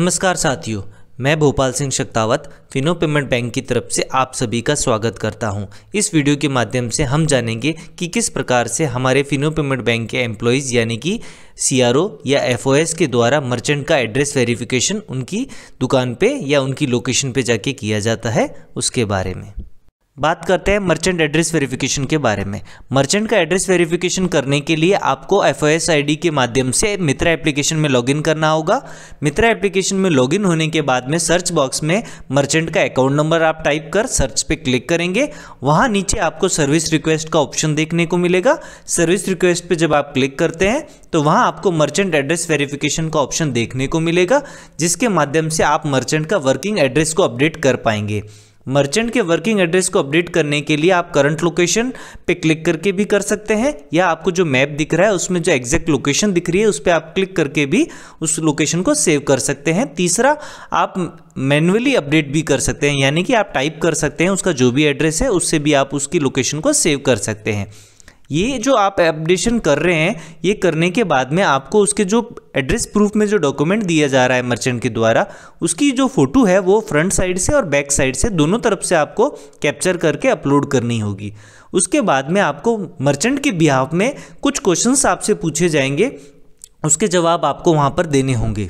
नमस्कार साथियों मैं भोपाल सिंह शक्तावत फिनो पेमेंट बैंक की तरफ से आप सभी का स्वागत करता हूं। इस वीडियो के माध्यम से हम जानेंगे कि किस प्रकार से हमारे फिनो पेमेंट बैंक के एम्प्लॉयज़ यानी कि सी या एफ के द्वारा मर्चेंट का एड्रेस वेरिफिकेशन उनकी दुकान पे या उनकी लोकेशन पे जाके किया जाता है उसके बारे में बात करते हैं मर्चेंट एड्रेस वेरिफिकेशन के बारे में मर्चेंट का एड्रेस वेरिफिकेशन करने के लिए आपको एफ आईडी के माध्यम से मित्रा एप्लीकेशन में लॉगिन करना होगा मित्रा एप्लीकेशन में लॉगिन होने के बाद में सर्च बॉक्स में मर्चेंट का अकाउंट नंबर आप टाइप कर सर्च पे क्लिक करेंगे वहाँ नीचे आपको सर्विस रिक्वेस्ट का ऑप्शन देखने को मिलेगा सर्विस रिक्वेस्ट पर जब आप क्लिक करते हैं तो वहाँ आपको मर्चेंट एड्रेस वेरिफिकेशन का ऑप्शन देखने को मिलेगा जिसके माध्यम से आप मर्चेंट का वर्किंग एड्रेस को अपडेट कर पाएंगे मर्चेंट के वर्किंग एड्रेस को अपडेट करने के लिए आप करंट लोकेशन पे क्लिक करके भी कर सकते हैं या आपको जो मैप दिख रहा है उसमें जो एग्जैक्ट लोकेशन दिख रही है उस पर आप क्लिक करके भी उस लोकेशन को सेव कर सकते हैं तीसरा आप मैनुअली अपडेट भी कर सकते हैं यानी कि आप टाइप कर सकते हैं उसका जो भी एड्रेस है उससे भी आप उसकी लोकेशन को सेव कर सकते हैं ये जो आप अपडेशन कर रहे हैं ये करने के बाद में आपको उसके जो एड्रेस प्रूफ में जो डॉक्यूमेंट दिया जा रहा है मर्चेंट के द्वारा उसकी जो फ़ोटो है वो फ्रंट साइड से और बैक साइड से दोनों तरफ से आपको कैप्चर करके अपलोड करनी होगी उसके बाद में आपको मर्चेंट के बिहाफ में कुछ क्वेश्चंस आपसे पूछे जाएंगे उसके जवाब आपको वहाँ पर देने होंगे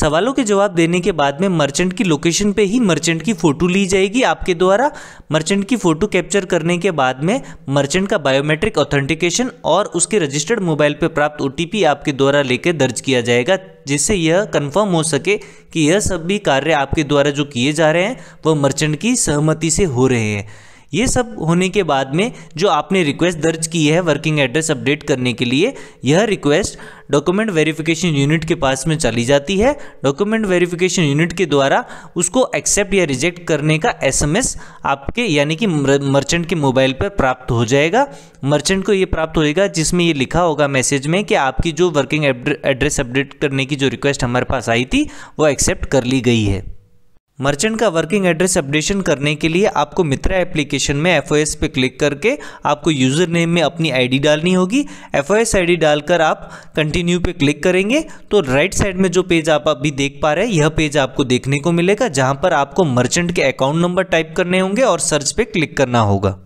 सवालों के जवाब देने के बाद में मर्चेंट की लोकेशन पे ही मर्चेंट की फ़ोटो ली जाएगी आपके द्वारा मर्चेंट की फ़ोटो कैप्चर करने के बाद में मर्चेंट का बायोमेट्रिक ऑथेंटिकेशन और उसके रजिस्टर्ड मोबाइल पे प्राप्त ओ आपके द्वारा लेकर दर्ज किया जाएगा जिससे यह कंफर्म हो सके कि यह सब भी कार्य आपके द्वारा जो किए जा रहे हैं वह मर्चेंट की सहमति से हो रहे हैं ये सब होने के बाद में जो आपने रिक्वेस्ट दर्ज की है वर्किंग एड्रेस अपडेट करने के लिए यह रिक्वेस्ट डॉक्यूमेंट वेरिफिकेशन यूनिट के पास में चली जाती है डॉक्यूमेंट वेरिफिकेशन यूनिट के द्वारा उसको एक्सेप्ट या रिजेक्ट करने का एसएमएस आपके यानी कि मर्चेंट के मोबाइल पर प्राप्त हो जाएगा मर्चेंट को ये प्राप्त होएगा जिसमें ये लिखा होगा मैसेज में कि आपकी जो वर्किंग एड्रेस अपडेट करने की जो रिक्वेस्ट हमारे पास आई थी वो एक्सेप्ट कर ली गई है मर्चेंट का वर्किंग एड्रेस अपडेशन करने के लिए आपको मित्रा एप्लीकेशन में एफ पे क्लिक करके आपको यूज़र नेम में अपनी आईडी डालनी होगी एफ आईडी डालकर आप कंटिन्यू पे क्लिक करेंगे तो राइट साइड में जो पेज आप अभी देख पा रहे हैं यह पेज आपको देखने को मिलेगा जहां पर आपको मर्चेंट के अकाउंट नंबर टाइप करने होंगे और सर्च पे क्लिक करना होगा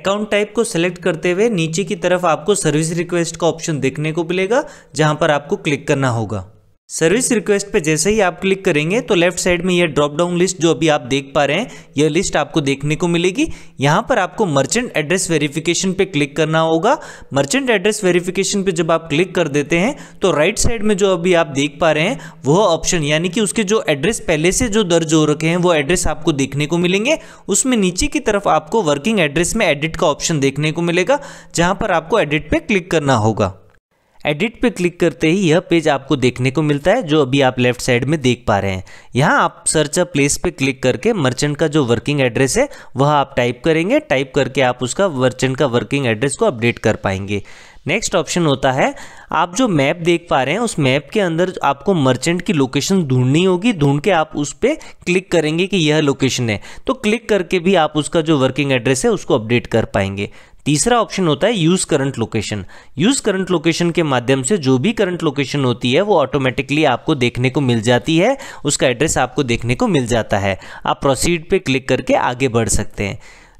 अकाउंट टाइप को सेलेक्ट करते हुए नीचे की तरफ आपको सर्विस रिक्वेस्ट का ऑप्शन देखने को मिलेगा जहाँ पर आपको क्लिक करना होगा सर्विस रिक्वेस्ट पे जैसे ही आप क्लिक करेंगे तो लेफ्ट साइड में ये ड्रॉप डाउन लिस्ट जो अभी आप देख पा रहे हैं यह लिस्ट आपको देखने को मिलेगी यहाँ पर आपको मर्चेंट एड्रेस वेरिफिकेशन पे क्लिक करना होगा मर्चेंट एड्रेस वेरिफिकेशन पे जब आप क्लिक कर देते हैं तो राइट साइड में जो अभी आप देख पा रहे हैं वह ऑप्शन यानी कि उसके जो एड्रेस पहले से जो दर्ज हो रखे हैं वो एड्रेस आपको देखने को मिलेंगे उसमें नीचे की तरफ आपको वर्किंग एड्रेस में एडिट का ऑप्शन देखने को मिलेगा जहाँ पर आपको एडिट पर क्लिक करना होगा एडिट पे क्लिक करते ही यह पेज आपको देखने को मिलता है जो अभी आप लेफ्ट साइड में देख पा रहे हैं यहाँ आप सर्च अ प्लेस पे क्लिक करके मर्चेंट का जो वर्किंग एड्रेस है वह आप टाइप करेंगे टाइप करके आप उसका मर्चेंट का वर्किंग एड्रेस को अपडेट कर पाएंगे नेक्स्ट ऑप्शन होता है आप जो मैप देख पा रहे हैं उस मैप के अंदर आपको मर्चेंट की लोकेशन ढूंढनी होगी ढूंढ के आप उस पर क्लिक करेंगे कि यह लोकेशन है तो क्लिक करके भी आप उसका जो वर्किंग एड्रेस है उसको अपडेट कर पाएंगे तीसरा ऑप्शन होता है use current location use current location के माध्यम से जो भी करंट लोकेशन होती है वो ऑटोमेटिकली आपको देखने को मिल जाती है उसका एड्रेस आपको देखने को मिल जाता है आप प्रोसीड पे क्लिक करके आगे बढ़ सकते हैं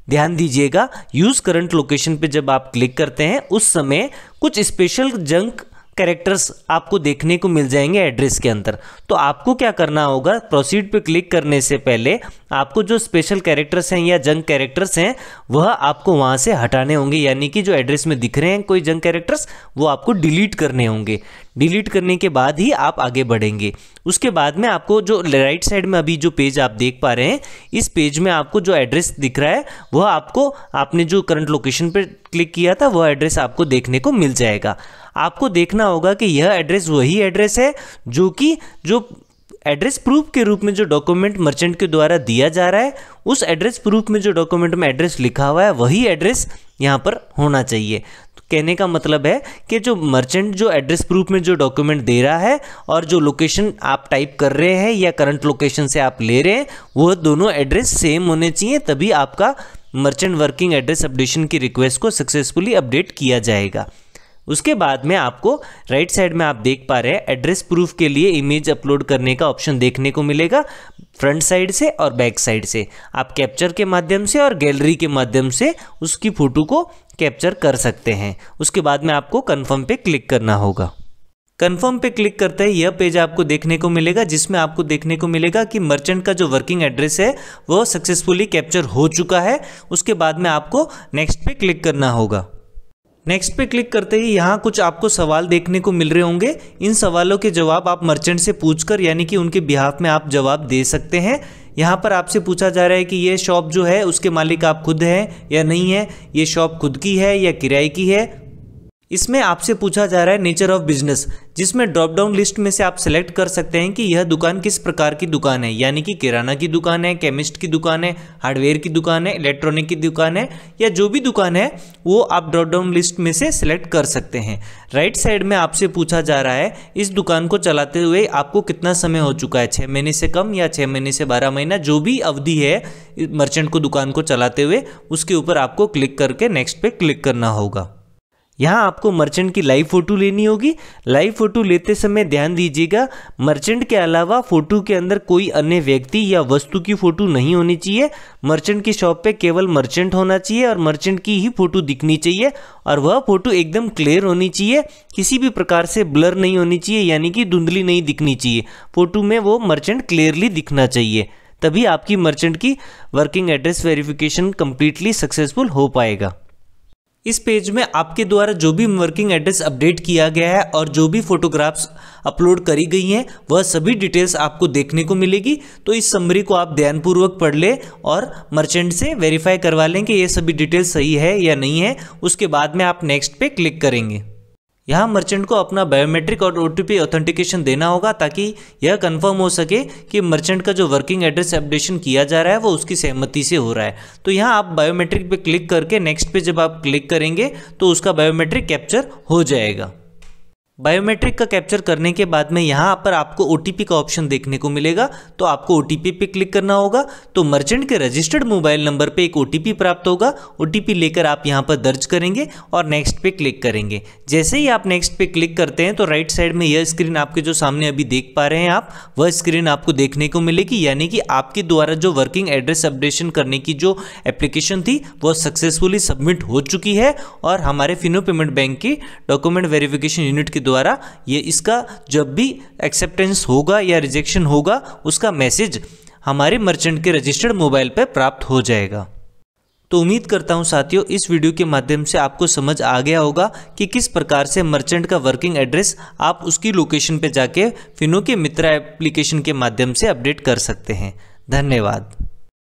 ध्यान दीजिएगा यूज़ करंट लोकेशन पे जब आप क्लिक करते हैं उस समय कुछ स्पेशल जंक कैरेक्टर्स आपको देखने को मिल जाएंगे एड्रेस के अंदर तो आपको क्या करना होगा प्रोसीड पे क्लिक करने से पहले आपको जो स्पेशल कैरेक्टर्स हैं या जंग कैरेक्टर्स हैं वह आपको वहाँ से हटाने होंगे यानी कि जो एड्रेस में दिख रहे हैं कोई जंग कैरेक्टर्स वो आपको डिलीट करने होंगे डिलीट करने के बाद ही आप आगे बढ़ेंगे उसके बाद में आपको जो राइट साइड में अभी जो पेज आप देख पा रहे हैं इस पेज में आपको जो एड्रेस दिख रहा है वह आपको आपने जो करंट लोकेशन पर क्लिक किया था वह एड्रेस आपको देखने को मिल जाएगा आपको देखना होगा कि यह एड्रेस वही एड्रेस है जो कि जो एड्रेस प्रूफ के रूप में जो डॉक्यूमेंट मर्चेंट के द्वारा दिया जा रहा है उस एड्रेस प्रूफ में जो डॉक्यूमेंट में एड्रेस लिखा हुआ है वही एड्रेस यहाँ पर होना चाहिए तो कहने का मतलब है कि जो मर्चेंट जो एड्रेस प्रूफ में जो डॉक्यूमेंट दे रहा है और जो लोकेशन आप टाइप कर रहे हैं या करंट लोकेशन से आप ले रहे हैं वह दोनों एड्रेस सेम होने चाहिए तभी आपका मर्चेंट वर्किंग एड्रेस अपडेशन की रिक्वेस्ट को सक्सेसफुली अपडेट किया जाएगा उसके बाद में आपको राइट साइड में आप देख पा रहे हैं एड्रेस प्रूफ के लिए इमेज अपलोड करने का ऑप्शन देखने को मिलेगा फ्रंट साइड से और बैक साइड से आप कैप्चर के माध्यम से और गैलरी के माध्यम से उसकी फ़ोटो को कैप्चर कर सकते हैं उसके बाद में आपको कन्फर्म पे क्लिक करना होगा कन्फर्म पे क्लिक करते ही यह पेज आपको देखने को मिलेगा जिसमें आपको देखने को मिलेगा कि मर्चेंट का जो वर्किंग एड्रेस है वो सक्सेसफुली कैप्चर हो चुका है उसके बाद में आपको नेक्स्ट पे क्लिक करना होगा नेक्स्ट पे क्लिक करते ही यहाँ कुछ आपको सवाल देखने को मिल रहे होंगे इन सवालों के जवाब आप मर्चेंट से पूछकर यानी कि उनके बिहाफ में आप जवाब दे सकते हैं यहाँ पर आपसे पूछा जा रहा है कि ये शॉप जो है उसके मालिक आप खुद हैं या नहीं है ये शॉप खुद की है या किराए की है इसमें आपसे पूछा जा रहा है नेचर ऑफ बिजनेस जिसमें ड्रॉप डाउन लिस्ट में से आप सेलेक्ट कर सकते हैं कि यह दुकान किस प्रकार की दुकान है यानी कि किराना की दुकान है केमिस्ट की दुकान है हार्डवेयर की दुकान है इलेक्ट्रॉनिक की दुकान है या जो भी दुकान है वो आप ड्रॉप डाउन लिस्ट में से सेलेक्ट कर सकते हैं राइट साइड में आपसे पूछा जा रहा है इस दुकान को चलाते हुए आपको कितना समय हो चुका है छः महीने से कम या छः महीने से बारह महीना जो भी अवधि है मर्चेंट को दुकान को चलाते हुए उसके ऊपर आपको क्लिक करके नेक्स्ट पे क्लिक करना होगा यहाँ आपको मर्चेंट की लाइव फ़ोटो लेनी होगी लाइव फ़ोटो लेते समय ध्यान दीजिएगा मर्चेंट के अलावा फ़ोटो के अंदर कोई अन्य व्यक्ति या वस्तु की फ़ोटो नहीं होनी चाहिए मर्चेंट की शॉप पे केवल मर्चेंट होना चाहिए और मर्चेंट की ही फ़ोटो दिखनी चाहिए और वह फ़ोटो एकदम क्लियर होनी चाहिए किसी भी प्रकार से ब्लर नहीं होनी चाहिए यानी कि धुंधली नहीं दिखनी चाहिए फ़ोटो में वो मर्चेंट क्लियरली दिखना चाहिए तभी आपकी मर्चेंट की working address verification completely successful हो पाएगा इस पेज में आपके द्वारा जो भी वर्किंग एड्रेस अपडेट किया गया है और जो भी फोटोग्राफ्स अपलोड करी गई हैं वह सभी डिटेल्स आपको देखने को मिलेगी तो इस समरी को आप ध्यानपूर्वक पढ़ लें और मर्चेंट से वेरीफाई करवा लें कि ये सभी डिटेल्स सही है या नहीं है उसके बाद में आप नेक्स्ट पे क्लिक करेंगे यहाँ मर्चेंट को अपना बायोमेट्रिक और ओ टी ऑथेंटिकेशन देना होगा ताकि यह कंफर्म हो सके कि मर्चेंट का जो वर्किंग एड्रेस अपडेशन किया जा रहा है वो उसकी सहमति से हो रहा है तो यहाँ आप बायोमेट्रिक पे क्लिक करके नेक्स्ट पे जब आप क्लिक करेंगे तो उसका बायोमेट्रिक कैप्चर हो जाएगा बायोमेट्रिक का कैप्चर करने के बाद में यहाँ पर आपको ओ का ऑप्शन देखने को मिलेगा तो आपको ओ पे क्लिक करना होगा तो मर्चेंट के रजिस्टर्ड मोबाइल नंबर पे एक ओ प्राप्त होगा ओ लेकर आप यहाँ पर दर्ज करेंगे और नेक्स्ट पे क्लिक करेंगे जैसे ही आप नेक्स्ट पे क्लिक करते हैं तो राइट साइड में यह स्क्रीन आपके जो सामने अभी देख पा रहे हैं आप वह स्क्रीन आपको देखने को मिलेगी यानी कि आपके द्वारा जो वर्किंग एड्रेस अपडेशन करने की जो एप्लीकेशन थी वह सक्सेसफुली सबमिट हो चुकी है और हमारे फिनो पेमेंट बैंक की डॉक्यूमेंट वेरिफिकेशन यूनिट के द्वारा ये इसका जब भी एक्सेप्टेंस होगा या रिजेक्शन होगा उसका मैसेज हमारे मर्चेंट के रजिस्टर्ड मोबाइल पर प्राप्त हो जाएगा तो उम्मीद करता हूं साथियों इस वीडियो के माध्यम से आपको समझ आ गया होगा कि किस प्रकार से मर्चेंट का वर्किंग एड्रेस आप उसकी लोकेशन पर जाके फिनो के मित्रा एप्लीकेशन के माध्यम से अपडेट कर सकते हैं धन्यवाद